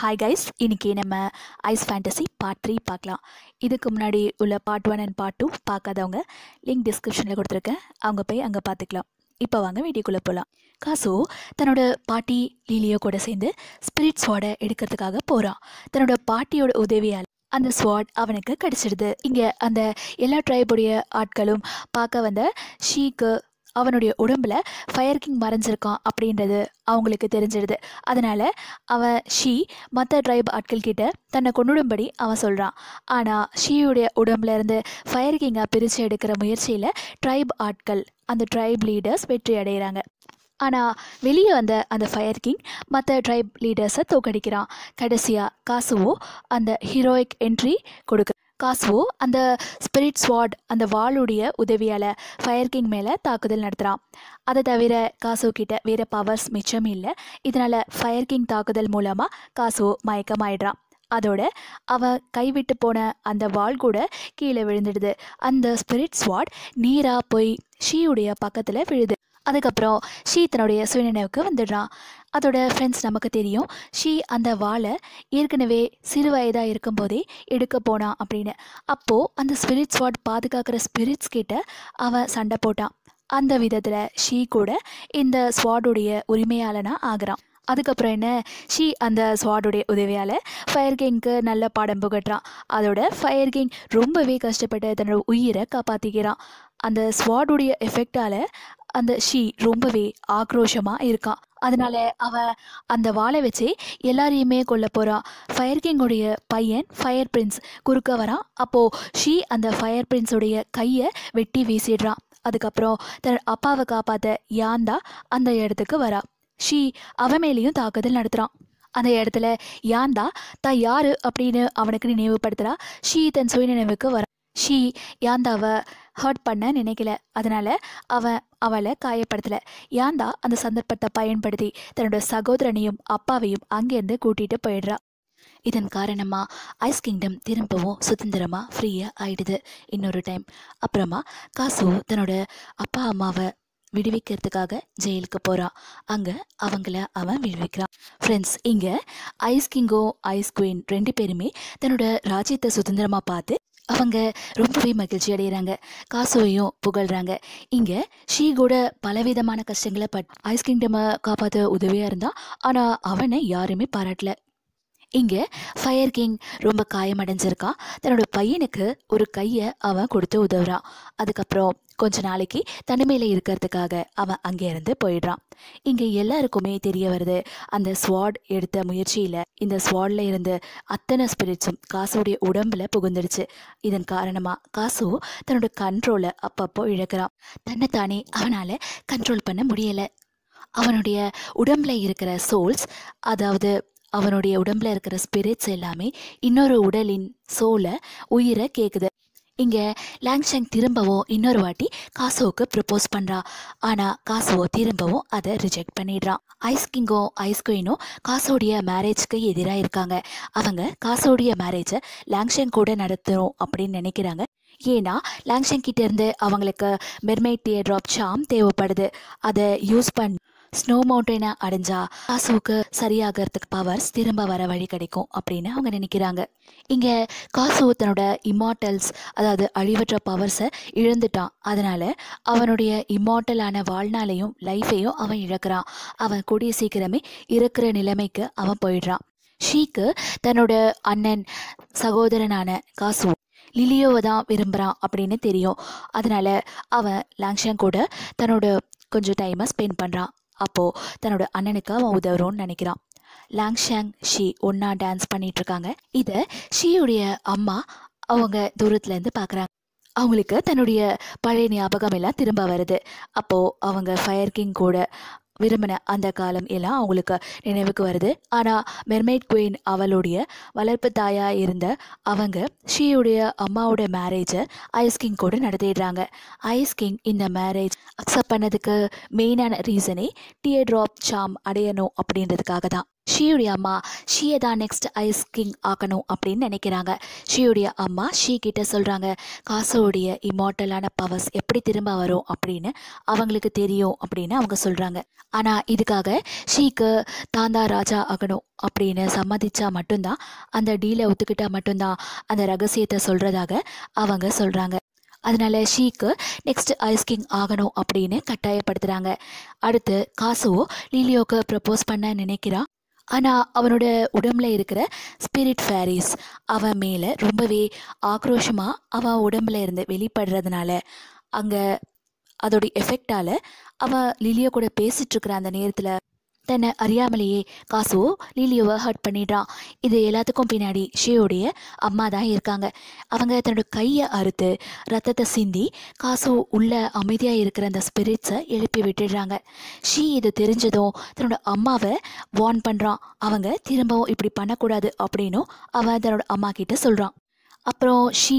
hi guys இன்றைக்கி நம்ம ice fantasy part three பார்க்கலாம் இதுக்கு முன்னாடி உள்ள part one and part two பார்க்காதவங்க லிங்க் டிஸ்கிரிப்ஷனில் கொடுத்துருக்கேன் அவங்க போய் அங்கே பார்த்துக்கலாம் இப்போ வாங்க வீடியோக்குள்ளே போகலாம் காசு தன்னோட பாட்டி லீலியோ கூட சேர்ந்து ஸ்பிரிட் ஸ்வாடை எடுக்கிறதுக்காக போகிறான் தன்னோட பாட்டியோட உதவியால் அந்த ஸ்வாட் அவனுக்கு கிடச்சிடுது இங்கே அந்த எல்லா ட்ரைபுடைய ஆட்களும் பார்க்க வந்த ஷீக்கு அவனுடைய உடம்புல ஃபயர் கிங் மறைஞ்சிருக்கான் அப்படின்றது அவங்களுக்கு தெரிஞ்சிடுது அதனால் அவன் ஷீ மற்ற ட்ரைப் ஆட்கள் கிட்ட தன்னை கொண்டுடும்படி அவன் சொல்கிறான் ஆனால் ஷீயுடைய உடம்புலேருந்து ஃபயர் கிங்கை பிரித்து எடுக்கிற முயற்சியில் ட்ரைப் ஆட்கள் அந்த ட்ரைப் லீடர்ஸ் வெற்றி அடைகிறாங்க ஆனால் வெளியே வந்த அந்த ஃபயர் கிங் மற்ற ட்ரைப் லீடர்ஸை தோக்கடிக்கிறான் கடைசியாக காசுவோ அந்த ஹீரோயிக் என்ட்ரி கொடுக்க காசுவோ அந்த ஸ்பிரிட் ஸ்வாட் அந்த வாளுடைய உதவியால் ஃபயர் கிங் மேலே தாக்குதல் நடத்துகிறான் அதை தவிர காசோ கிட்ட வேறு பவர்ஸ் மிச்சம் இல்லை இதனால் ஃபயர் கிங் தாக்குதல் மூலமாக காசுவோ மயக்கமாயிடுறான் அதோட அவன் கைவிட்டு போன அந்த வால் கூட கீழே விழுந்துடுது அந்த ஸ்பிரிட் ஸ்வாட் நீராக போய் ஷீயுடைய பக்கத்தில் விழுது அதுக்கப்புறம் ஷீ தன்னுடைய சுயநினைவுக்கு வந்துடுறான் அதோட ஃப்ரெண்ட்ஸ் நமக்கு தெரியும் ஷீ அந்த வாழை ஏற்கனவே சிறு வயதாக இருக்கும்போதே எடுக்க போனான் அப்படின்னு அப்போது அந்த ஸ்பிரிட்ஸ் வாட் பாதுகாக்கிற ஸ்பிரிட்ஸ் கிட்ட அவன் சண்டை போட்டான் அந்த விதத்தில் ஷீ கூட இந்த ஸ்வாடுடைய உரிமையாளனாக ஆகிறான் அதுக்கப்புறம் என்ன ஷீ அந்த ஸ்வாடுடைய உதவியால் ஃபயர் கேங்க்கு நல்ல பாடம் புகட்டுறான் அதோட ஃபயர் கேங் ரொம்பவே கஷ்டப்பட்டு தன்னோட உயிரை காப்பாற்றிக்கிறான் அந்த ஸ்வாடுடைய எஃபெக்டால் அந்த ஷீ ரொம்பவே ஆக்ரோஷமாக இருக்கான் அதனால அவ அந்த வாழை வச்சு எல்லாரையுமே கொல்ல போறான் ஃபயர் கிங்குடைய பையன் ஃபயர் பிரின்ஸ் குறுக்க வரான் அப்போ ஷீ அந்த ஃபயர் பிரின்ஸுடைய கையை வெட்டி வீசிடுறான் அதுக்கப்புறம் தன் அப்பாவை காப்பாத்த யாந்தா அந்த இடத்துக்கு வரா ஷீ அவன் மேலேயும் தாக்குதல் நடத்துகிறான் அந்த இடத்துல யாந்தா தான் யாரு அப்படின்னு அவனுக்கு நினைவுபடுத்துறா ஷீ தன் சுயநினைவுக்கு வரான் ஷீ யாந்தாவை ஹர்ட் பண்ண நினைக்கல அதனால் அவன் அவளை காயப்படுத்தலை யாந்தா அந்த சந்தர்ப்பத்தை பயன்படுத்தி தன்னோட சகோதரனையும் அப்பாவையும் அங்கேருந்து கூட்டிகிட்டு போயிடுறா இதன் காரணமாக ஐஸ் கிங்டம் திரும்பவும் சுதந்திரமாக ஃப்ரீயாக ஆயிடுது இன்னொரு டைம் அப்புறமா காசு தன்னோட அப்பா அம்மாவை விடுவிக்கிறதுக்காக ஜெயிலுக்கு போகிறான் அங்கே அவங்கள அவன் விடுவிக்கிறான் ஃப்ரெண்ட்ஸ் இங்கே ஐஸ் கிங்கோ ஐஸ் குயின் ரெண்டு பேருமே தன்னோட ராஜ்யத்தை சுதந்திரமாக பார்த்து அவங்க ரொம்பவே மகிழ்ச்சி அடைகிறாங்க காசுவையும் புகழ்கிறாங்க இங்கே ஷீ கூட பலவிதமான கஷ்டங்களை பட் ஐஸ் கிங்டமை காப்பாற்ற உதவியாக இருந்தான் ஆனால் அவனை யாருமே பாராட்டல இங்கே ஃபயர் கிங் ரொம்ப காயமடைஞ்சிருக்கான் தன்னோட பையனுக்கு ஒரு கையை அவன் கொடுத்து உதவுறான் அதுக்கப்புறம் கொஞ்ச நாளைக்கு தனிமையில் இருக்கிறதுக்காக அவன் அங்கேருந்து போயிடுறான் இங்கே எல்லாருக்குமே தெரிய வருது அந்த ஸ்வாட் எடுத்த முயற்சியில் இந்த ஸ்வாட்ல இருந்து அத்தனை ஸ்பிரிட்ஸும் காசுடைய உடம்புல புகுந்துடுச்சு இதன் காரணமாக காசு தன்னோட கண்ட்ரோலை அப்பப்போ இழக்கிறான் தன்னைத்தானே அவனால் கண்ட்ரோல் பண்ண முடியலை அவனுடைய உடம்புல இருக்கிற சோல்ஸ் அதாவது அவனுடைய உடம்புல இருக்கிற ஸ்பிரிட்ஸ் எல்லாமே இன்னொரு உடலின் சோலை உயிரை கேட்குது இங்கே லாங்ஷாங் திரும்பவும் இன்னொரு வாட்டி காசுவுக்கு ப்ரப்போஸ் பண்ணுறா ஆனால் காசுவோ திரும்பவும் அதை ரிஜெக்ட் பண்ணிடுறான் ஐஸ் கிங்கும் ஐஸ் குயினும் காசோடைய மேரேஜ்க்கு எதிராக இருக்காங்க அவங்க காசோடைய மேரேஜை லாங்ஷங் கூட நடத்தணும் அப்படின்னு நினைக்கிறாங்க ஏன்னா லாங்ஷங் கிட்டேருந்து அவங்களுக்கு மெர்மைட் டியர் ட்ராப் ஷாம் தேவைப்படுது அதை யூஸ் பண்ண ஸ்னோ மவுண்டனை அடைஞ்சா காசுவுக்கு சரியாகிறதுக்கு பவர்ஸ் திரும்ப வர வழி கிடைக்கும் அப்படின்னு அவங்க நினைக்கிறாங்க இங்கே காசு தன்னோட இம்மார்டல்ஸ் அதாவது அழிவற்ற பவர்ஸை இழந்துட்டான் அதனால் அவனுடைய இம்மார்டலான வாழ்நாளையும் லைஃபையும் அவன் இழக்கிறான் அவன் கூடிய சீக்கிரமே இருக்கிற நிலைமைக்கு அவன் போயிடுறான் ஷீக்கு தன்னோட அண்ணன் சகோதரனான காசு லிலியோவை தான் விரும்புகிறான் அப்படின்னு தெரியும் அதனால் அவன் லாங்ஷாங் கூட தன்னோட கொஞ்சம் டைமை ஸ்பெண்ட் பண்ணுறான் அப்போது தன்னோட அண்ணனுக்கு அவன் உதவுறோன்னு நினைக்கிறான் லாங்ஷாங் ஷி ஒன்னா டான்ஸ் பண்ணிட்டு இருக்காங்க இதை ஷீயுடைய அம்மா அவங்க இருந்து பார்க்குறாங்க அவங்களுக்கு தன்னுடைய பழைய ஞாபகம் எல்லாம் திரும்ப வருது அப்போது அவங்க ஃபயர் கிங் கூட விரும்பின அந்த காலம் எல்லாம் அவங்களுக்கு நினைவுக்கு வருது ஆனால் மெர்மேட் குயின் அவளுடைய வளர்ப்பு தாயாக இருந்த அவங்க ஷீயுடைய அம்மாவோட மேரேஜை ஐஸ் கிங் கூட நடத்திடுறாங்க ஐஸ் கிங் இந்த மேரேஜ் அக்செப்ட் பண்ணதுக்கு மெயினான ரீசனே டியர் ட்ராப் சாம் அடையணும் அப்படின்றதுக்காக தான் ஷீயுடைய அம்மா ஷீயை தான் நெக்ஸ்ட் ஐஸ் கிங் ஆக்கணும் அப்படின்னு நினைக்கிறாங்க ஷீயுடைய அம்மா ஷீ கிட்ட சொல்கிறாங்க காசோடைய இம்மார்ட்டலான பவர்ஸ் எப்படி திரும்ப வரும் அப்படின்னு அவங்களுக்கு தெரியும் அப்படின்னு அவங்க சொல்கிறாங்க ஆனால் இதுக்காக ஷீக்கு தாந்தா ராஜா ஆகணும் அப்படின்னு சம்மதிச்சா மட்டும்தான் அந்த டீலை ஒத்துக்கிட்டா மட்டும்தான் அந்த ரகசியத்தை சொல்கிறதாக அவங்க சொல்கிறாங்க அதனால் ஷீக்கு நெக்ஸ்ட் ஐஸ் கிங் ஆகணும் அப்படின்னு கட்டாயப்படுத்துகிறாங்க அடுத்து காசுவோ லீலியோக்கு ப்ரப்போஸ் பண்ண நினைக்கிறா ஆனால் அவனோட உடம்புல இருக்கிற ஸ்பிரிட் ஃபேரிஸ் அவன் மேலே ரொம்பவே ஆக்ரோஷமாக அவன் உடம்புல இருந்து வெளிப்படுறதுனால அங்கே அதோடைய எஃபெக்டால் அவன் லிலியோ கூட பேசிகிட்ருக்குற அந்த நேரத்தில் தன்னை அறியாமலேயே காசோ லீலியோவை ஹர்ட் பண்ணிடுறான் இது எல்லாத்துக்கும் பின்னாடி ஷியோடைய அம்மா தான் இருக்காங்க அவங்க தன்னோட கையை அறுத்து ரத்தத்தை சிந்தி காசோ உள்ள அமைதியாக இருக்கிற அந்த ஸ்பிரிட்ஸை எழுப்பி விட்டுடுறாங்க ஷீ இது தெரிஞ்சதும் தன்னோட அம்மாவை வார்ன் பண்ணுறான் அவங்க திரும்பவும் இப்படி பண்ணக்கூடாது அப்படின்னும் அவன் தன்னோட அம்மா கிட்ட சொல்கிறான் அப்புறம் ஷீ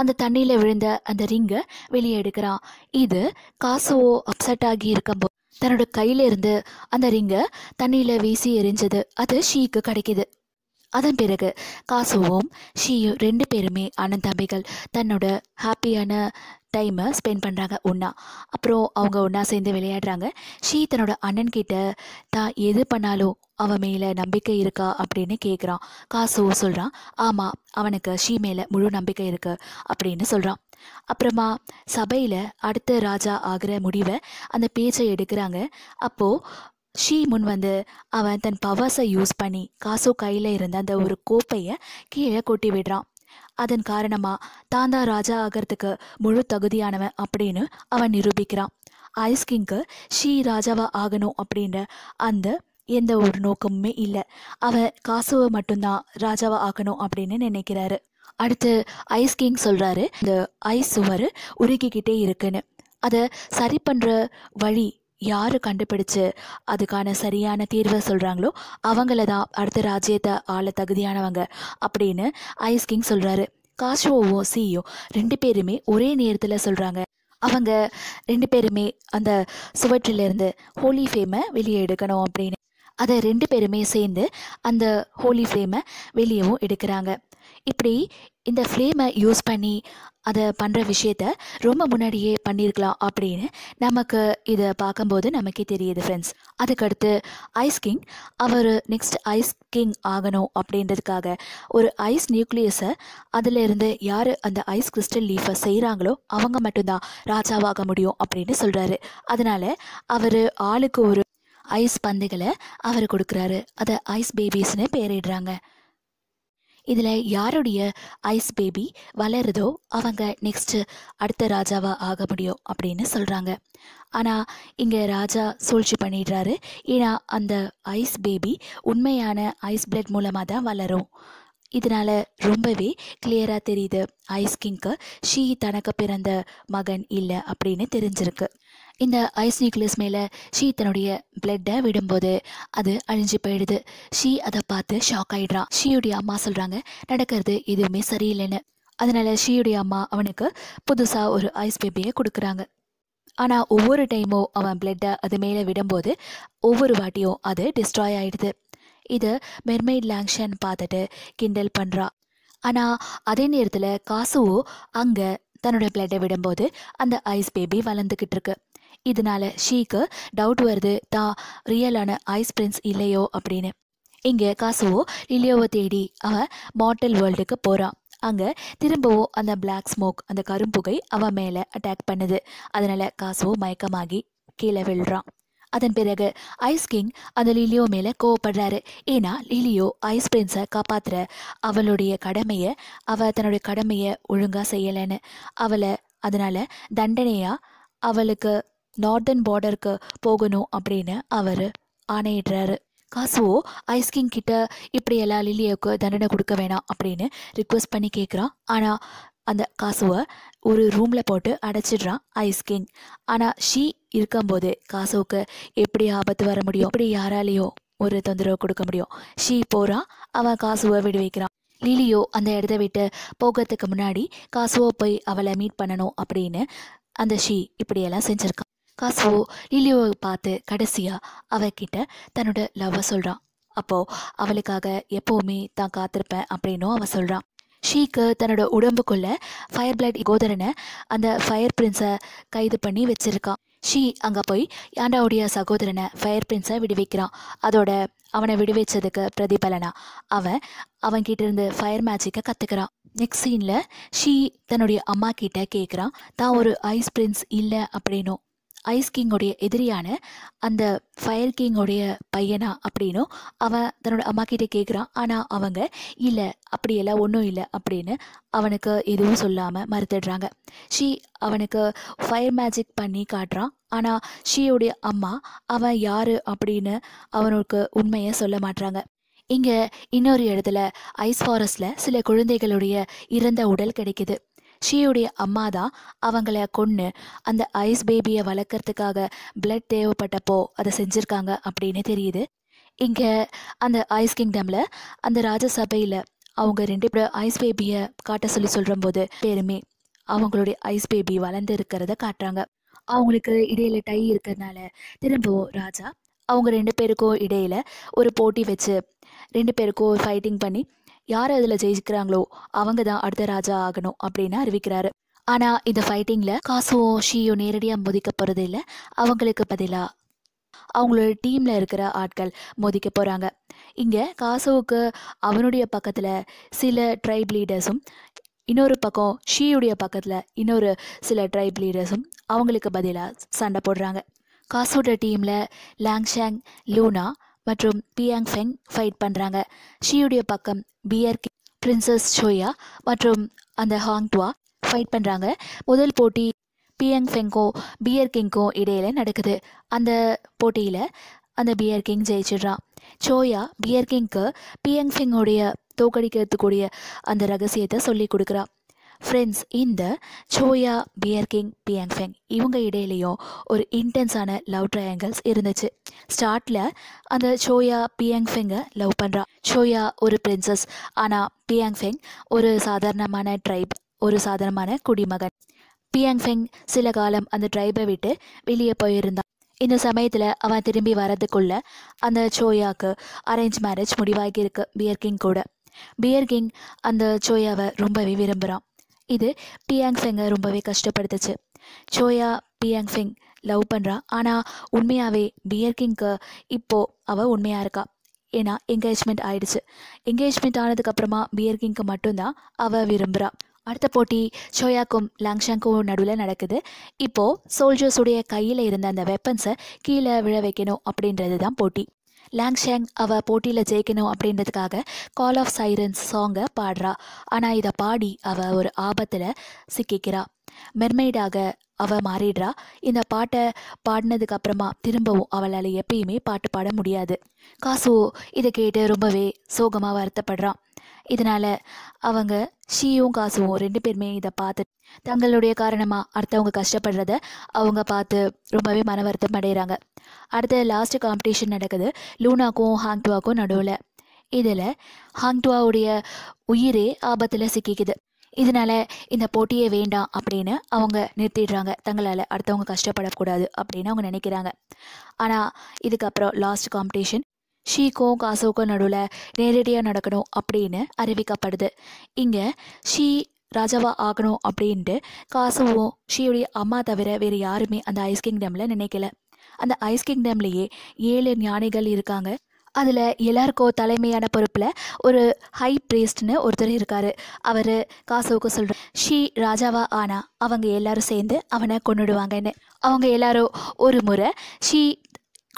அந்த தண்ணியில் விழுந்த அந்த ரிங்கை வெளியே எடுக்கிறான் இது காசுவோ அப்செட் ஆகி இருக்கும்போது தன்னோட இருந்து அந்த ரிங்கை தண்ணியில் வீசி எரிஞ்சது அது ஷீக்கு கிடைக்கிது அதன் பிறகு காசுவும் ஷீயும் ரெண்டு பேருமே அண்ணன் தம்பிகள் தன்னோட ஹாப்பியான டைமை ஸ்பெண்ட் பண்ணுறாங்க ஒன்றா அப்புறம் அவங்க ஒன்றா சேர்ந்து விளையாடுறாங்க ஷீ தன்னோட அண்ணன் கிட்ட தான் எது பண்ணாலும் அவன் மேலே நம்பிக்கை இருக்கா அப்படின்னு கேட்குறான் காசுவும் சொல்கிறான் ஆமாம் அவனுக்கு ஷீ மேலே முழு நம்பிக்கை இருக்குது அப்படின்னு சொல்கிறான் அப்புறமா சபையில் அடுத்த ராஜா ஆகிற முடிவை அந்த பேச்சை எடுக்கிறாங்க அப்போது ஷீ முன் வந்து அவன் தன் பவர்ஸை யூஸ் பண்ணி காசோ கையில் இருந்த அந்த ஒரு கோப்பையை கீழே கொட்டி விடுறான் அதன் காரணமாக தான் தான் ராஜா ஆகிறதுக்கு முழு தகுதியானவன் அப்படின்னு அவன் நிரூபிக்கிறான் ஐஸ் கிங்க்கு ஷீ ராஜாவா ஆகணும் அப்படின்ற அந்த எந்த ஒரு நோக்கமுமே இல்லை அவன் காசுவை மட்டும்தான் ராஜாவா ஆக்கணும் அப்படின்னு நினைக்கிறாரு அடுத்து ஐஸ் கிங் சொல்கிறாரு இந்த ஐஸ் சுவர் உருகிக்கிட்டே இருக்குன்னு அதை சரி பண்ணுற வழி யார் கண்டுபிடிச்சு அதுக்கான சரியான தீர்வை சொல்கிறாங்களோ அவங்கள தான் அடுத்த ராஜ்யத்தை ஆள தகுதியானவங்க அப்படின்னு ஐஸ் கிங் சொல்கிறாரு காஷுவோவும் சியோ ரெண்டு பேருமே ஒரே நேரத்தில் சொல்கிறாங்க அவங்க ரெண்டு பேருமே அந்த சுவற்றிலிருந்து ஹோலி ஃபேமை வெளியே எடுக்கணும் அப்படின்னு அதை ரெண்டு பேருமே சேர்ந்து அந்த ஹோலி ஃப்ளேமை வெளியவும் எடுக்கிறாங்க இப்படி இந்த ஃப்ளேமை யூஸ் பண்ணி அதை பண்ணுற விஷயத்த ரொம்ப முன்னாடியே பண்ணியிருக்கலாம் அப்படின்னு நமக்கு இதை பார்க்கும்போது நமக்கே தெரியுது ஃப்ரெண்ட்ஸ் அதுக்கடுத்து ஐஸ் கிங் அவர் நெக்ஸ்ட் ஐஸ் கிங் ஆகணும் அப்படின்றதுக்காக ஒரு ஐஸ் நியூக்ளியஸை அதில் இருந்து யார் அந்த ஐஸ் கிறிஸ்டல் லீஃபை செய்கிறாங்களோ அவங்க மட்டும்தான் ராஜாவாக முடியும் அப்படின்னு சொல்கிறாரு அதனால் அவர் ஆளுக்கு ஒரு ஐஸ் பந்துகளை அவர் கொடுக்குறாரு அதை ஐஸ் பேபிஸ்னு பேரிடுறாங்க இதில் யாருடைய ஐஸ் பேபி வளருதோ அவங்க நெக்ஸ்ட்டு அடுத்த ராஜாவாக ஆக முடியும் அப்படின்னு சொல்கிறாங்க ஆனால் இங்கே ராஜா சூழ்ச்சி பண்ணிடுறாரு ஏன்னா அந்த ஐஸ் பேபி உண்மையான ஐஸ் பிளட் மூலமாக தான் வளரும் இதனால் ரொம்பவே கிளியராக தெரியுது ஐஸ் கிங்க்கு ஷீ தனக்கு பிறந்த மகன் இல்லை அப்படின்னு தெரிஞ்சிருக்கு இந்த ஐஸ் நியூக்ளியஸ் மேலே ஷீ தன்னுடைய பிளட்டை விடும்போது அது அழிஞ்சு போயிடுது ஷீ அதை பார்த்து ஷாக் ஆகிடுறான் ஷீயுடைய அம்மா சொல்கிறாங்க நடக்கிறது எதுவுமே சரியில்லைன்னு அதனால் ஷீயுடைய அம்மா அவனுக்கு புதுசாக ஒரு ஐஸ் பேபியை கொடுக்குறாங்க ஆனால் ஒவ்வொரு டைமும் அவன் பிளட்டை அது மேலே விடும்போது ஒவ்வொரு வாட்டியும் அது டிஸ்ட்ராய் ஆகிடுது இதை மெர்மெய்ட் லேங்ஷன் பார்த்துட்டு கிண்டல் பண்ணுறா ஆனால் அதே நேரத்தில் காசுவோ அங்கே தன்னோட பிளட்டை விடும்போது அந்த ஐஸ் பேபி வளர்ந்துக்கிட்டு இருக்கு இதனால ஷீக்கு டவுட் வருது தான் ரியலான ஐஸ் பிரின்ஸ் இல்லையோ அப்படின்னு இங்கே காசுவோ லிலியோவை தேடி அவன் மாட்டல் வேர்ல்டுக்கு போகிறான் அங்கே திரும்பவும் அந்த பிளாக் ஸ்மோக் அந்த கரும்புகை அவன் மேலே அட்டாக் பண்ணுது அதனால் காசுவோ மயக்கமாகி கீழே விழுறான் அதன் பிறகு ஐஸ் கிங் அந்த லிலியோ மேலே கோவப்படுறாரு ஏன்னா லிலியோ ஐஸ் பிரின்ஸை காப்பாற்றுற அவளுடைய கடமையை அவள் தன்னுடைய கடமையை ஒழுங்காக செய்யலைன்னு அவளை அதனால் தண்டனையாக அவளுக்கு நார்தன் பார்டருக்கு போகணும் அப்படின்னு அவர் ஆணையிடுறாரு காசுவோ ஐஸ்கிங் கிட்ட இப்படி எல்லா லில்லியாவுக்கு தண்டனை கொடுக்க வேணாம் அப்படின்னு ரிக்வெஸ்ட் பண்ணி கேட்குறான் ஆனால் அந்த காசுவை ஒரு ரூமில் போட்டு அடைச்சிடுறான் ஐஸ் கிங் ஆனால் ஷீ இருக்கும்போது காசுவுக்கு எப்படி ஆபத்து வர முடியும் அப்படி யாராலேயோ ஒரு தொந்தரவு கொடுக்க முடியும் ஷீ போகிறான் அவன் காசுவை விடுவிக்கிறான் லிலியோ அந்த இடத்த விட்டு போகிறதுக்கு முன்னாடி காசுவோ போய் அவளை மீட் பண்ணணும் அப்படின்னு அந்த ஷீ இப்படியெல்லாம் செஞ்சுருக்கான் காசுவோ லிலியோவை பார்த்து கடைசியாக அவகிட்ட தன்னோட லவ்வை சொல்கிறான் அப்போது அவளுக்காக எப்போவுமே தான் காத்திருப்பேன் அப்படின்னும் அவள் சொல்கிறான் ஷீக்கு தன்னோட உடம்புக்குள்ள ஃபயர் பிளட் கோதரனை அந்த ஃபயர் பிரின்ஸை கைது பண்ணி வச்சிருக்கான் ஷீ அங்கே போய் யாண்டாவுடைய சகோதரனை ஃபயர் பிரின்ஸை விடுவிக்கிறான் அதோட அவனை விடுவிச்சதுக்கு பிரதிபலனா அவன் அவன்கிட்ட இருந்து ஃபயர் மேஜிக்கை கற்றுக்கிறான் நெக்ஸ்ட் சீனில் ஷீ தன்னுடைய அம்மா கிட்ட கேட்குறான் தான் ஒரு ஐஸ் பிரின்ஸ் இல்லை அப்படின்னும் ஐஸ் கிங்கோடைய எதிரியான அந்த ஃபயர் கிங்கோடைய பையனா அப்படின்னும் அவன் தன்னோட அம்மா கிட்டே கேட்குறான் ஆனால் அவங்க இல்லை அப்படியெல்லாம் ஒன்றும் இல்லை அப்படின்னு அவனுக்கு எதுவும் சொல்லாமல் மறுத்துடுறாங்க ஷீ அவனுக்கு ஃபயர் மேஜிக் பண்ணி காட்டுறான் ஆனால் ஷீயோடைய அம்மா அவன் யார் அப்படின்னு அவனுக்கு உண்மையை சொல்ல மாட்டாங்க இங்கே இன்னொரு இடத்துல ஐஸ் ஃபாரஸ்டில் சில குழந்தைகளுடைய இறந்த உடல் கிடைக்குது ஷீயுடைய அம்மா தான் அவங்கள கொன்று அந்த ஐஸ் பேபியை வளர்க்குறதுக்காக பிளட் தேவைப்பட்டப்போ அதை செஞ்சுருக்காங்க அப்படின்னு தெரியுது இங்கே அந்த ஐஸ் கிங்டமில் அந்த ராஜசபையில் அவங்க ரெண்டு பேரும் ஐஸ் பேபியை காட்ட சொல்லி சொல்கிறம்போது பேருமே அவங்களுடைய ஐஸ் பேபி வளர்ந்து இருக்கிறத காட்டுறாங்க அவங்களுக்கு இடையில டை இருக்கிறதுனால திரும்பவும் ராஜா அவங்க ரெண்டு பேருக்கும் இடையில ஒரு போட்டி வச்சு ரெண்டு பேருக்கும் ஃபைட்டிங் பண்ணி யார் அதில் ஜெயிக்கிறாங்களோ அவங்க தான் அடுத்த ராஜா ஆகணும் அப்படின்னு அறிவிக்கிறாரு ஆனால் இந்த ஃபைட்டிங்கில் காசுவோ ஷீயோ நேரடியாக மோதிக்க இல்லை அவங்களுக்கு பதிலாக அவங்களோட டீமில் இருக்கிற ஆட்கள் மோதிக்க போகிறாங்க இங்கே காசுவுக்கு அவனுடைய பக்கத்தில் சில ட்ரைப் லீடர்ஸும் இன்னொரு பக்கம் ஷீயுடைய பக்கத்தில் இன்னொரு சில ட்ரைப் லீடர்ஸும் அவங்களுக்கு பதிலாக சண்டை போடுறாங்க காசோட டீமில் லாங்ஷாங் லூனா மற்றும் பியாங் ஃபெங் ஃபைட் பண்ணுறாங்க ஷியுடைய பக்கம் பியர் பிரின்சஸ் ஷோயா மற்றும் அந்த ஹாங் டுவா ஃபைட் பண்ணுறாங்க முதல் போட்டி பியாங் ஃபெங்கும் பியர் கிங்க்கும் இடையில நடக்குது அந்த போட்டியில் அந்த பியர் கிங் ஜெயிச்சிடுறான் சோயா பியர் கிங்க்கு பியங் ஃபெங்கோடைய தோக்கடிக்கிறதுக்கூடிய அந்த ரகசியத்தை சொல்லி கொடுக்குறான் ஃப்ரெண்ட்ஸ் இந்த சோயா பியர்கிங் பியாங்ஃபெங் இவங்க இடையிலையும் ஒரு இன்டென்ஸான லவ் ட்ரையாங்கிள்ஸ் இருந்துச்சு ஸ்டார்டில் அந்த சோயா பியாங்ஃபெங்கை லவ் பண்ணுறான் சோயா ஒரு பிரின்சஸ் ஆனால் பியாங்ஃபெங் ஒரு சாதாரணமான ட்ரைப் ஒரு சாதாரணமான குடிமகன் பியாங்ஃபெங் சில காலம் அந்த ட்ரைபை விட்டு வெளியே போயிருந்தான் இந்த சமயத்தில் அவன் திரும்பி வரதுக்குள்ள அந்த சோயாவுக்கு அரேஞ்ச் மேரேஜ் முடிவாகியிருக்கு பியர்கிங் கூட பியர்கிங் அந்த சோயாவை ரொம்பவே விரும்புகிறான் இது பியாங் சிங்கை ரொம்பவே கஷ்டப்படுத்துச்சு சோயா பியாங் சிங் லவ் பண்ணுறா ஆனால் உண்மையாகவே பியர்கிங்க்கு இப்போது அவள் உண்மையாக இருக்கா ஏன்னா என்கேஜ்மெண்ட் ஆயிடுச்சு என்கேஜ்மெண்ட் ஆனதுக்கப்புறமா பியர்கிங்க்கு மட்டும்தான் அவள் விரும்புகிறா அடுத்த போட்டி சோயாக்கும் லாங்ஷாங்கும் நடுவில் நடக்குது இப்போது சோல்ஜர்ஸுடைய கையில் இருந்த அந்த வெப்பன்ஸை கீழே விழ வைக்கணும் அப்படின்றது தான் போட்டி லாங்ஷேங் அவள் போட்டியில் ஜெயிக்கணும் அப்படின்றதுக்காக கால் ஆஃப் சைரன்ஸ் சாங்கை பாடுறா ஆனால் இதை பாடி அவள் ஒரு ஆபத்தில் சிக்கிக்கிறாள் மெர்மெய்டாக அவள் மாறிடுறா இந்த பாட்டை பாடினதுக்கு அப்புறமா திரும்பவும் அவளால் எப்பயுமே பாட்டு பாட முடியாது காசு இதை கேட்டு ரொம்பவே சோகமாக வருத்தப்படுறான் இதனால் அவங்க ஷீயும் காசுவும் ரெண்டு பேருமே இதை பார்த்து தங்களுடைய காரணமாக அடுத்தவங்க கஷ்டப்படுறத அவங்க பார்த்து ரொம்பவே மன வருத்தம் அடைகிறாங்க அடுத்த லாஸ்ட் காம்படிஷன் நடக்குது லூனாக்கும் ஹாங்டுவாக்கும் நடுவில் இதில் ஹாங்டுவாவுடைய உயிரே ஆபத்தில் சிக்கிக்குது இதனால இந்த போட்டியே வேண்டாம் அப்படின்னு அவங்க நிறுத்திடுறாங்க தங்களால் அடுத்தவங்க கஷ்டப்படக்கூடாது அப்படின்னு அவங்க நினைக்கிறாங்க ஆனால் இதுக்கப்புறம் லாஸ்ட் காம்படிஷன் ஷீக்கும் காசோக்கும் நடுவில் நேரடியாக நடக்கணும் அப்படின்னு அறிவிக்கப்படுது இங்கே ஷீ ராஜாவா ஆகணும் அப்படின்ட்டு காசுவும் ஷீயுடைய அம்மா தவிர வேறு யாருமே அந்த ஐஸ் கிங்டமில் நினைக்கல அந்த ஐஸ் கிங்டம்லேயே ஏழு ஞானிகள் இருக்காங்க அதில் எல்லாருக்கும் தலைமையான பொறுப்பில் ஒரு ஹை பிரீஸ்ட்னு ஒருத்தர் இருக்கார் அவர் காசுவுக்கு சொல்கிற ஷீ ராஜாவா ஆனா அவங்க எல்லாரும் சேர்ந்து அவனை கொண்டுடுவாங்கன்னு அவங்க எல்லாரும் ஒரு முறை ஷீ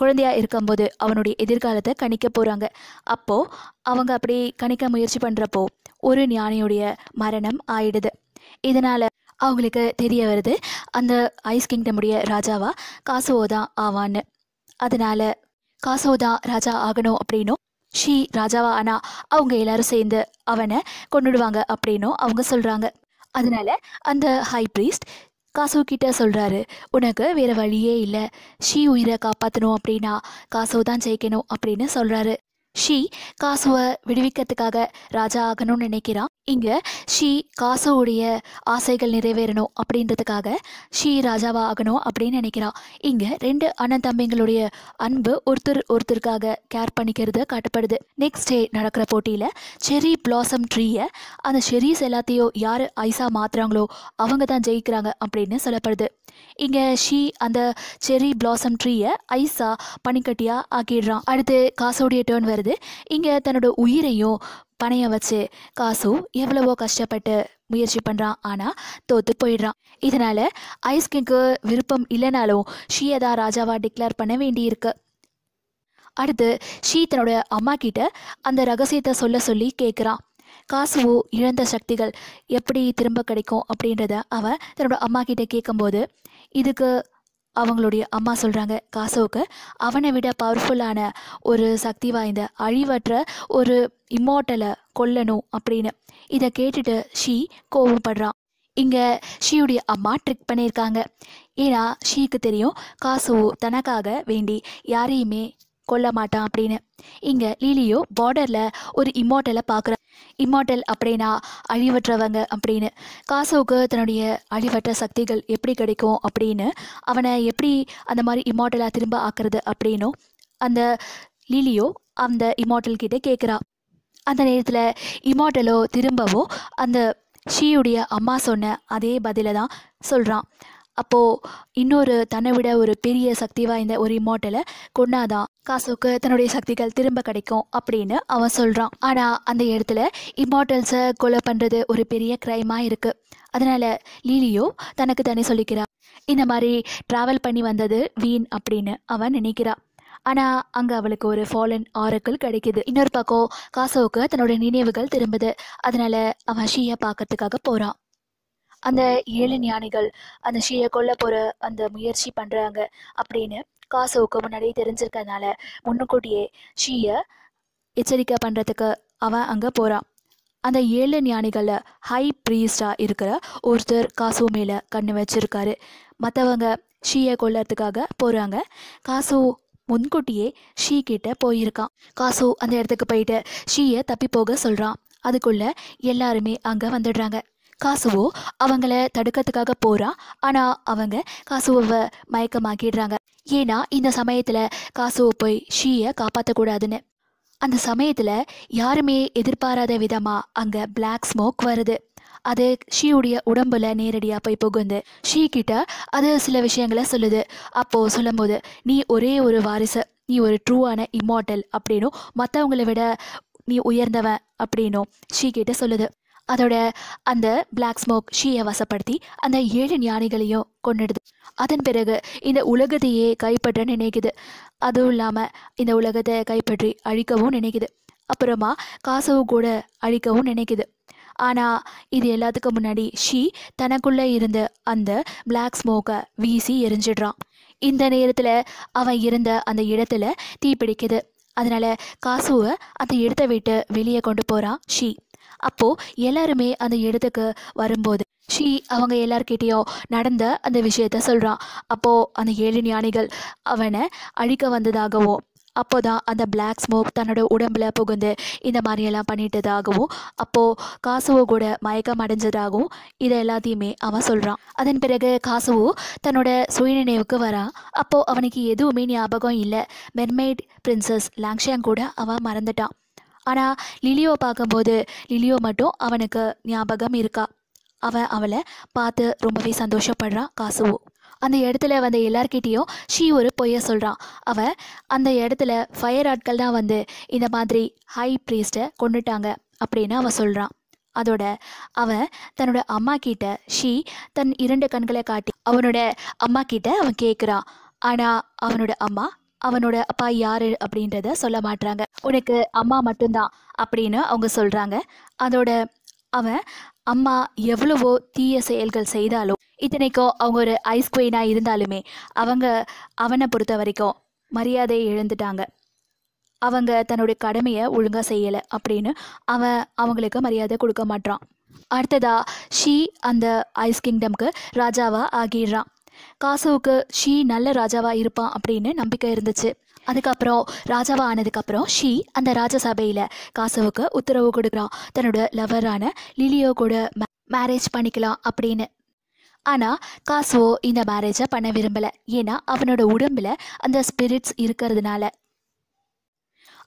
குழந்தையாக இருக்கும்போது அவனுடைய எதிர்காலத்தை கணிக்க போகிறாங்க அப்போது அவங்க அப்படி கணிக்க முயற்சி பண்ணுறப்போ ஒரு ஞானியுடைய மரணம் ஆயிடுது இதனால் அவங்களுக்கு தெரிய வருது அந்த ஐஸ் கிங்டமுடைய ராஜாவாக காசுவோ தான் ஆவான்னு அதனால் காசோதா ராஜா ஆகணும் அப்படின்னும் ஷீ ராஜாவா ஆனா அவங்க எல்லாரும் சேர்ந்து அவனை கொண்டுடுவாங்க அப்படின்னும் அவங்க சொல்கிறாங்க அதனால அந்த ஹை பிரீஸ்ட் காசோ கிட்டே சொல்கிறாரு உனக்கு வேறு வழியே இல்லை ஷீ உயிரை காப்பாற்றணும் அப்படின்னா காசோ தான் ஜெயிக்கணும் அப்படின்னு சொல்கிறாரு ஷீ காசுவை விடுவிக்கிறதுக்காக ராஜா ஆகணும்னு நினைக்கிறான் இங்கே ஷீ காசுவுடைய ஆசைகள் நிறைவேறணும் அப்படின்றதுக்காக ஷீ ராஜாவா ஆகணும் அப்படின்னு நினைக்கிறான் இங்கே ரெண்டு அண்ணன் தம்பிங்களுடைய அன்பு ஒருத்தர் ஒருத்தருக்காக கேர் பண்ணிக்கிறது காட்டப்படுது நெக்ஸ்ட் டே நடக்கிற போட்டியில் செரி பிளாசம் ட்ரீயை அந்த செரீஸ் எல்லாத்தையும் யார் ஐசா மாற்றுறாங்களோ அவங்க தான் ஜெயிக்கிறாங்க அப்படின்னு சொல்லப்படுது இங்கே ஷீ அந்த செரி பிளாசம் ட்ரீயை ஐசா பனிக்கட்டியாக ஆக்கிடுறான் அடுத்து காசோடைய டேர்ன் வருது இங்கே தன்னோட உயிரையும் பணைய வச்சு காசு எவ்வளவோ கஷ்டப்பட்டு முயற்சி பண்ணுறான் ஆனால் தோற்று போயிடுறான் இதனால் ஐஸ்கிங்கு விருப்பம் இல்லைனாலும் ஷீயதா தான் ராஜாவாக டிக்ளேர் பண்ண வேண்டியிருக்கு அடுத்து ஷீ தன்னோட அம்மா கிட்ட அந்த ரகசியத்தை சொல்ல சொல்லி கேட்குறான் காசுவோ இழந்த சக்திகள் எப்படி திரும்ப கிடைக்கும் அப்படின்றத அவன் தன்னோட அம்மா கிட்ட கேட்கும்போது இதுக்கு அவங்களுடைய அம்மா சொல்கிறாங்க காசோவுக்கு அவனை விட பவர்ஃபுல்லான ஒரு சக்தி வாய்ந்த அழிவற்ற ஒரு இம்மோட்டலை கொல்லணும் அப்படின்னு இதை கேட்டுட்டு ஷீ கோவப்படுறான் இங்கே ஷீயுடைய அம்மா ட்ரிக் பண்ணியிருக்காங்க ஏன்னா ஷீக்கு தெரியும் காசு தனக்காக வேண்டி யாரையுமே கொல்ல மாட்டான் அப்படின்னு இங்கே லீலியோ பார்டரில் ஒரு இம்மார்ட்டலை பாக்குற இம்மார்ட்டல் அப்படின்னா அழிவற்றவங்க அப்படின்னு காசோவுக்கு தன்னுடைய அழிவற்ற சக்திகள் எப்படி கிடைக்கும் அப்படின்னு அவனை எப்படி அந்த மாதிரி இம்மார்ட்டலாக திரும்ப ஆக்குறது அப்படின்னும் அந்த லீலியோ அந்த இம்மார்ட்டல் கிட்ட கேட்குறா அந்த நேரத்தில் இம்மார்ட்டலோ திரும்பவும் அந்த ஷீயுடைய அம்மா சொன்ன அதே பதிலை தான் சொல்கிறான் அப்போது இன்னொரு தன்னை விட ஒரு பெரிய சக்தி வாய்ந்த ஒரு இம்மோட்டலை கொண்டாதான் காசுக்கு தன்னுடைய சக்திகள் திரும்ப கிடைக்கும் அப்படின்னு அவன் சொல்கிறான் ஆனால் அந்த இடத்துல இம்மார்டல்ஸை கொலை பண்ணுறது ஒரு பெரிய க்ரைமாக இருக்குது அதனால் லீலியோ தனக்கு தானே சொல்லிக்கிறான் இந்த மாதிரி ட்ராவல் பண்ணி வந்தது வீண் அப்படின்னு அவன் நினைக்கிறான் ஆனால் அங்கே அவளுக்கு ஒரு ஃபாலன் ஆரக்கள் கிடைக்கிது இன்னொரு பக்கம் காசோவுக்கு தன்னோட நினைவுகள் திரும்புது அதனால் அவன் ஷீயை பார்க்கறதுக்காக போகிறான் அந்த ஏழு ஞானிகள் அந்த ஷீயை கொல்ல போகிற அந்த முயற்சி பண்ணுறாங்க அப்படின்னு காசோவுக்கு முன்னாடியே தெரிஞ்சிருக்கனால முன்னுக்கூட்டியே ஷீயை எச்சரிக்கை பண்ணுறதுக்கு அவன் அங்கே போகிறான் அந்த ஏழு ஞானிகள்ல ஹை ப்ரீஸ்டாக இருக்கிற ஒருத்தர் காசு மேலே கண்ணு வச்சிருக்காரு மற்றவங்க ஷீயை கொல்லறதுக்காக போகிறாங்க காசு முன்கூட்டியே ஷீ கிட்ட போயிருக்கான் காசு அந்த இடத்துக்கு போயிட்டு ஷீய தப்பி போக சொல்கிறான் அதுக்குள்ளே எல்லாருமே அங்கே வந்துடுறாங்க காசுவோ அவங்கள தடுக்கிறதுக்காக போகிறா ஆனால் அவங்க காசுவை மயக்கமாக்கிடுறாங்க ஏன்னா இந்த சமயத்தில் காசுவை போய் ஷீயை காப்பாற்றக்கூடாதுன்னு அந்த சமயத்தில் யாருமே எதிர்பாராத விதமாக அங்கே பிளாக் ஸ்மோக் வருது அது ஷீயுடைய உடம்புல நேரடியாக போய் புகுந்து ஷீ கிட்ட அது சில விஷயங்களை சொல்லுது அப்போது சொல்லும்போது நீ ஒரே ஒரு வாரிசு நீ ஒரு ட்ரூவான இம்மார்டல் அப்படின்னும் மற்றவங்களை விட நீ உயர்ந்தவன் அப்படின்னும் ஷீ கிட்ட சொல்லுது அதோட அந்த பிளாக் ஸ்மோக் ஷீயை வசப்படுத்தி அந்த ஏழு ஞானிகளையும் கொண்டுடுது அதன் பிறகு இந்த உலகத்தையே கைப்பற்ற நினைக்குது அதுவும் இல்லாமல் இந்த உலகத்தை கைப்பற்றி அழிக்கவும் நினைக்குது அப்புறமா காசவும் கூட அழிக்கவும் நினைக்குது ஆனால் இது எல்லாத்துக்கும் முன்னாடி ஷீ தனக்குள்ளே இருந்த அந்த பிளாக் ஸ்மோக்கை வீசி எரிஞ்சிடுறான் இந்த நேரத்தில் அவன் இருந்த அந்த இடத்துல தீ பிடிக்குது அதனால் காசுவை அந்த இடத்தை விட்டு வெளியே கொண்டு போகிறான் ஷீ அப்போது எல்லாருமே அந்த இடத்துக்கு வரும்போது ஷி அவங்க எல்லார்கிட்டேயும் நடந்த அந்த விஷயத்த சொல்கிறான் அப்போது அந்த ஏழு ஞானிகள் அவனை அழிக்க வந்ததாகவும் அப்போ தான் அந்த பிளாக் ஸ்மோக் தன்னோட உடம்புல புகுந்து இந்த மாதிரியெல்லாம் பண்ணிட்டதாகவும் அப்போது காசுவோ கூட மயக்கம் அடைஞ்சதாகவும் இதை எல்லாத்தையுமே அவன் சொல்கிறான் அதன் பிறகு காசுவோ தன்னோட சுயநினைவுக்கு வரான் அப்போது அவனுக்கு எதுவுமே ஞாபகம் இல்லை மெர்மெய்ட் பிரின்சஸ் லாங்ஷியாங் கூட அவன் மறந்துட்டான் ஆனால் லிலியோ பார்க்கும்போது லிலியோ மட்டும் அவனுக்கு ஞாபகம் இருக்கா அவன் அவளை பார்த்து ரொம்பவே சந்தோஷப்படுறான் காசுவோ அந்த இடத்துல வந்த எல்லார்கிட்டேயும் ஷீ ஒரு பொய்ய சொல்கிறான் அவன் அந்த இடத்துல ஃபயர் ஆட்கள் தான் வந்து இந்த மாதிரி ஹை ப்ரீஸ்ட்டை கொண்டுட்டாங்க அப்படின்னு அவன் சொல்கிறான் அதோட அவன் தன்னோட அம்மா கிட்ட ஷீ தன் இரண்டு கண்களை காட்டி அவனோட அம்மா கிட்ட அவன் கேட்குறான் ஆனால் அவனோட அம்மா அவனோட அப்பா யாரு அப்படின்றத சொல்ல மாட்டுறாங்க உனக்கு அம்மா மட்டும்தான் அப்படின்னு அவங்க சொல்கிறாங்க அதோட அவன் அம்மா எவ்வளவோ தீய செயல்கள் செய்தாலும் இத்தனைக்கும் அவங்க ஒரு ஐஸ் குயினாக இருந்தாலுமே அவங்க அவனை பொறுத்த வரைக்கும் மரியாதையை இழந்துட்டாங்க அவங்க தன்னுடைய கடமையை ஒழுங்காக செய்யலை அப்படின்னு அவன் அவங்களுக்கு மரியாதை கொடுக்க மாட்டான் அடுத்ததா ஷீ அந்த ஐஸ் கிங்டம்க்கு ராஜாவாக ஆகிடுறான் காசுவுக்கு ஷீ நல்ல ராஜாவாக இருப்பான் அப்படின்னு நம்பிக்கை இருந்துச்சு அதுக்கப்புறம் ராஜாவா ஆனதுக்கப்புறம் ஷீ அந்த ராஜசபையில் காசுவுக்கு உத்தரவு கொடுக்குறான் தன்னோட லவரான லிலியோ கூட மேரேஜ் பண்ணிக்கலாம் அப்படின்னு ஆனால் காசுவோ இந்த மேரேஜை பண்ண விரும்பலை ஏன்னா அவனோட உடம்பில் அந்த ஸ்பிரிட்ஸ் இருக்கிறதுனால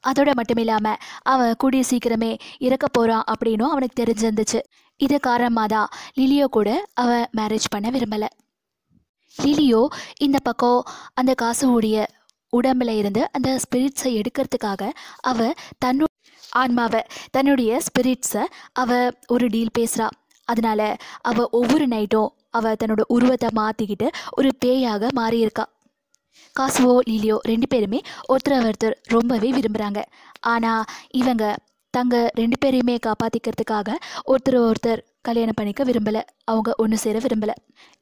அதோட மட்டும் இல்லாமல் அவன் கூடிய சீக்கிரமே இறக்க போகிறான் அப்படின்னும் அவனுக்கு தெரிஞ்சிருந்துச்சு இது காரணமாக தான் லிலியோ கூட அவன் மேரேஜ் பண்ண விரும்பலை லிலியோ இந்த பக்கம் அந்த காசுவுடைய உடம்புல இருந்து அந்த ஸ்பிரிட்ஸை எடுக்கிறதுக்காக அவ தன்னு ஆன்மாவை தன்னுடைய ஸ்பிரிட்ஸை அவ ஒரு டீல் பேசுகிறா அதனால அவ ஒவ்வொரு நைட்டும் அவ தன்னோட உருவத்தை மாற்றிக்கிட்டு ஒரு பேயாக மாறியிருக்கா காசுவோ லிலியோ ரெண்டு பேருமே ஒருத்தரை ஒருத்தர் ரொம்பவே விரும்புகிறாங்க ஆனால் இவங்க தங்க ரெண்டு பேரையுமே காப்பாற்றிக்கிறதுக்காக ஒருத்தர் ஒருத்தர் கல்யாணம் பண்ணிக்க விரும்பலை அவங்க ஒன்று சேர விரும்பலை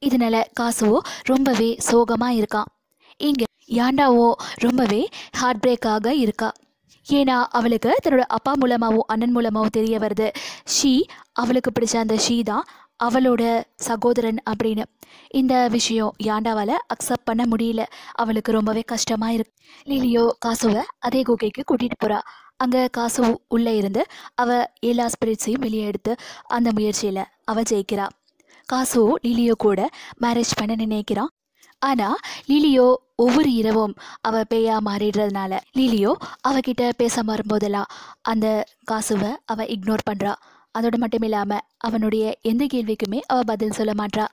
இதனால காசுவோ ரொம்பவே சோகமாக இருக்கான் இங்கே யாண்டாவோ ரொம்பவே ஹார்ட் பிரேக்காக இருக்கா ஏன்னா அவளுக்கு தன்னோட அப்பா மூலமாகவும் அண்ணன் மூலமாகவும் தெரிய வருது ஷீ அவளுக்கு பிடிச்ச அந்த ஷீ தான் அவளோட சகோதரன் அப்படின்னு இந்த விஷயம் யாண்டாவால் அக்செப்ட் பண்ண முடியல அவளுக்கு ரொம்பவே கஷ்டமாக இருக்கு லீலியோ காசுவை அதே குகைக்கு கூட்டிகிட்டு போகிறா அங்கே காசு உள்ளே இருந்து அவள் எல்லா ஸ்பிரிட்ஸையும் வெளியே எடுத்து அந்த முயற்சியில் அவள் ஜெயிக்கிறா காசு லிலியோ கூட மேரேஜ் பண்ண நினைக்கிறான் ஆனால் லிலியோ ஒவ்வொரு இரவும் அவள் பேயா மாறிடுறதுனால லிலியோ அவகிட்ட பேச போதெல்லாம் அந்த காசுவை அவள் இக்னோர் பண்றா அதோடு மட்டும் இல்லாமல் அவனுடைய எந்த கேள்விக்குமே அவள் பதில் சொல்ல மாட்டா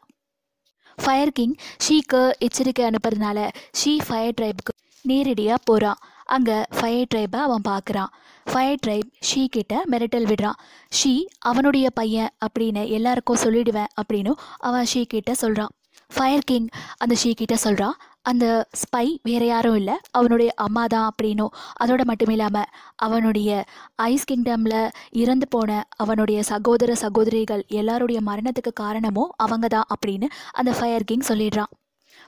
ஃபயர் கிங் ஷீக்கு எச்சரிக்கை அனுப்புறதுனால ஷீ ஃபயர் ட்ரைபுக்கு நேரடியாக போகிறான் அங்கே ஃபயர் ட்ரைபை அவன் பார்க்குறான் ஃபயர் ட்ரைப் ஷீ கிட்ட மிரட்டல் விடுறான் ஷீ அவனுடைய பையன் அப்படின்னு எல்லாருக்கும் சொல்லிடுவேன் அப்படின்னு அவன் ஷீ கிட்ட சொல்கிறான் ஃபயர் கிங் அந்த ஷீ கிட்ட சொல்கிறான் அந்த ஸ்பை வேறு யாரும் இல்லை அவனுடைய அம்மா தான் அப்படின்னும் அதோடு மட்டும் இல்லாமல் அவனுடைய ஐஸ் கிங்டமில் இறந்து போன அவனுடைய சகோதர சகோதரிகள் எல்லாருடைய மரணத்துக்கு காரணமும் அவங்க தான் அப்படின்னு அந்த ஃபயர் கிங் சொல்லிடுறான்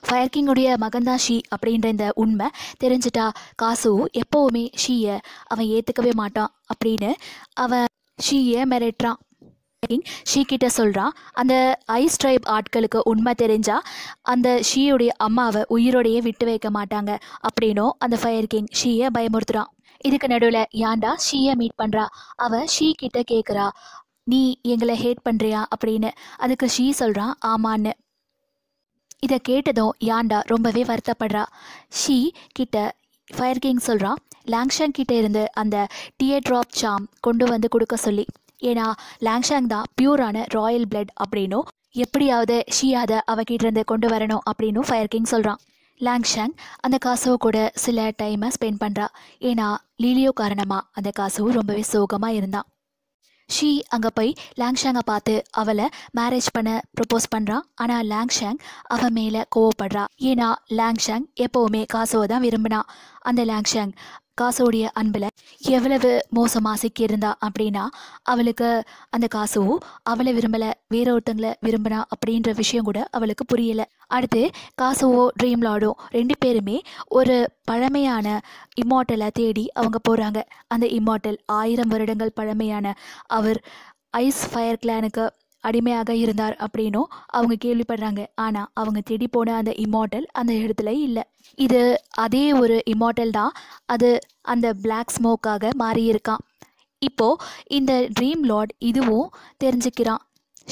ஃபயர் கிங்குடைய மகன்தான் தான் ஷீ அப்படின்ற இந்த உண்மை தெரிஞ்சிட்டா காசு எப்போவுமே ஷீயை அவன் ஏற்றுக்கவே மாட்டான் அப்படின்னு அவன் ஷீயை மிரட்டுறான் கிங் ஷீ கிட்ட சொல்கிறான் அந்த ஐஸ் ட்ரைப் ஆட்களுக்கு உண்மை தெரிஞ்சால் அந்த ஷீயுடைய அம்மாவை உயிரோடையே விட்டு வைக்க மாட்டாங்க அப்படின்னும் அந்த ஃபயர் கிங் ஷீயை பயமுறுத்துகிறான் இதுக்கு நடுவில் யாண்டா ஷீயை மீட் பண்ணுறா அவள் ஷீ கிட்ட கேட்குறா நீ எங்களை ஹேட் பண்ணுறியா அப்படின்னு அதுக்கு ஷீ சொல்கிறான் ஆமான்னு இதை கேட்டதும் யாண்டா ரொம்பவே வருத்தப்படுறா ஷீ கிட்ட ஃபயர் கிங் சொல்கிறான் லாங்ஷாங் கிட்டே இருந்து அந்த டியர் ட்ராப் சாம் கொண்டு வந்து கொடுக்க சொல்லி ஏன்னா லாங்ஷாங் தான் பியூரான ராயல் பிளட் அப்படின்னும் எப்படியாவது ஷீ அதை இருந்து கொண்டு வரணும் அப்படின்னு ஃபயர் கிங் சொல்கிறான் லாங்ஷாங் அந்த காசுவை கூட சில டைமை ஸ்பெண்ட் பண்ணுறா ஏன்னா லீலியோ காரணமாக அந்த காசுவும் ரொம்பவே சோகமாக இருந்தான் ஷீ அங்கே போய் லேங்ஷாங்கை பார்த்து அவளை மேரேஜ் பண்ண ப்ரப்போஸ் பண்ணுறான் ஆனால் லேங்ஷாங் அவன் மேலே கோவப்படுறா ஏன்னா லேங்ஷாங் எப்போவுமே காசுவை தான் விரும்பினா அந்த லேங்ஷாங் காசோடைய அன்பில் எவ்வளவு மோசமாக சிக்கியிருந்தா அப்படின்னா அவளுக்கு அந்த காசும் அவளை விரும்பலை வேற ஒருத்தங்களை விரும்பினா அப்படின்ற விஷயம் கூட அவளுக்கு புரியலை அடுத்து காசுவோ ட்ரீம் லார்டும் ரெண்டு பேருமே ஒரு பழமையான இம்மார்ட்டலை தேடி அவங்க போகிறாங்க அந்த இம்மார்ட்டல் ஆயிரம் வருடங்கள் பழமையான அவர் ஐஸ் ஃபயர் கிளானுக்கு அடிமையாக இருந்தார் அப்படின்னும் அவங்க கேள்விப்படுறாங்க ஆனால் அவங்க தேடி போன அந்த இமார்டல் அந்த இடத்துல இல்லை இது அதே ஒரு இமார்டல் தான் அது அந்த பிளாக் ஸ்மோக்காக மாறியிருக்கான் இப்போது இந்த ட்ரீம் லார்ட் இதுவும் தெரிஞ்சுக்கிறான்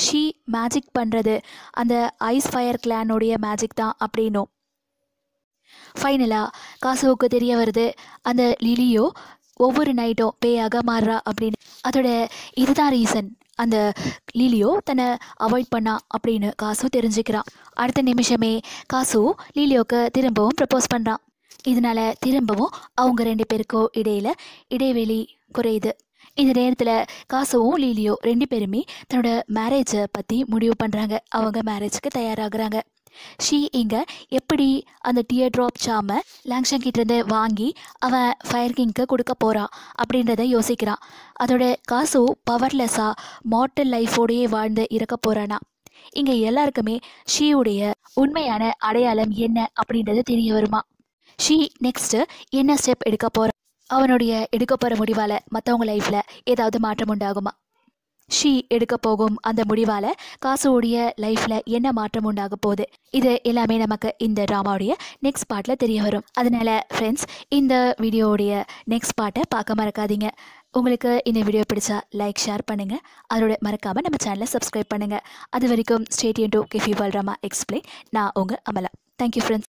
ஷீ மேஜிக் பண்ணுறது அந்த ஐஸ் ஃபயர் கிளானுடைய மேஜிக் தான் அப்படின்னும் ஃபைனலாக காசுவுக்கு தெரிய வருது அந்த லிலியோ ஒவ்வொரு நைட்டும் பேயாக மாறுறா அப்படின்னு அதோட இதுதான் ரீசன் அந்த லீலியோ தன்னை அவாய்ட் பண்ணா அப்படின்னு காசு தெரிஞ்சுக்கிறான் அடுத்த நிமிஷமே காசு லீலியோக்கு திரும்பவும் ப்ரப்போஸ் பண்ணுறான் இதனால திரும்பவும் அவங்க ரெண்டு பேருக்கும் இடையில் இடைவெளி குறையுது இந்த நேரத்தில் காசுவும் லீலியோ ரெண்டு பேருமே தன்னோட மேரேஜை பற்றி முடிவு பண்ணுறாங்க அவங்க மேரேஜுக்கு தயாராகிறாங்க ஷீ இங்கே எப்படி அந்த டியர் ட்ராப் சாமை லேங்ஷன் கிட்டேருந்து வாங்கி அவன் ஃபயர் கிங்க்கு கொடுக்க போகிறான் அப்படின்றத யோசிக்கிறான் அதோட காசு பவர்லெஸ்ஸாக மார்டல் லைஃபோடையே வாழ்ந்து இறக்க போகிறானா இங்கே எல்லாருக்குமே ஷீயுடைய உண்மையான அடையாளம் என்ன அப்படின்றது தெரிய வருமா ஷீ நெக்ஸ்ட்டு என்ன ஸ்டெப் எடுக்க போகிறான் அவனுடைய எடுக்க போகிற முடிவால் மற்றவங்க லைஃப்பில் ஏதாவது மாற்றம் உண்டாகுமா ஷீ எடுக்க போகும் அந்த முடிவால் காசுவோடைய லைஃப்பில் என்ன மாற்றம் உண்டாக போகுது இது எல்லாமே நமக்கு இந்த ட்ராமாவுடைய நெக்ஸ்ட் பாட்டில் தெரிய வரும் அதனால் ஃப்ரெண்ட்ஸ் இந்த வீடியோவுடைய நெக்ஸ்ட் பார்ட்டை பார்க்க மறக்காதீங்க உங்களுக்கு இந்த வீடியோ பிடிச்சா லைக் ஷேர் பண்ணுங்கள் அதோட மறக்காமல் நம்ம சேனலை சப்ஸ்கிரைப் பண்ணுங்கள் அது வரைக்கும் ஸ்டேடியன் டூ கிஃபி வல்ராமா எக்ஸ்பிளைன் நான் உங்கள் அமலா தேங்க்யூ ஃப்ரெண்ட்ஸ்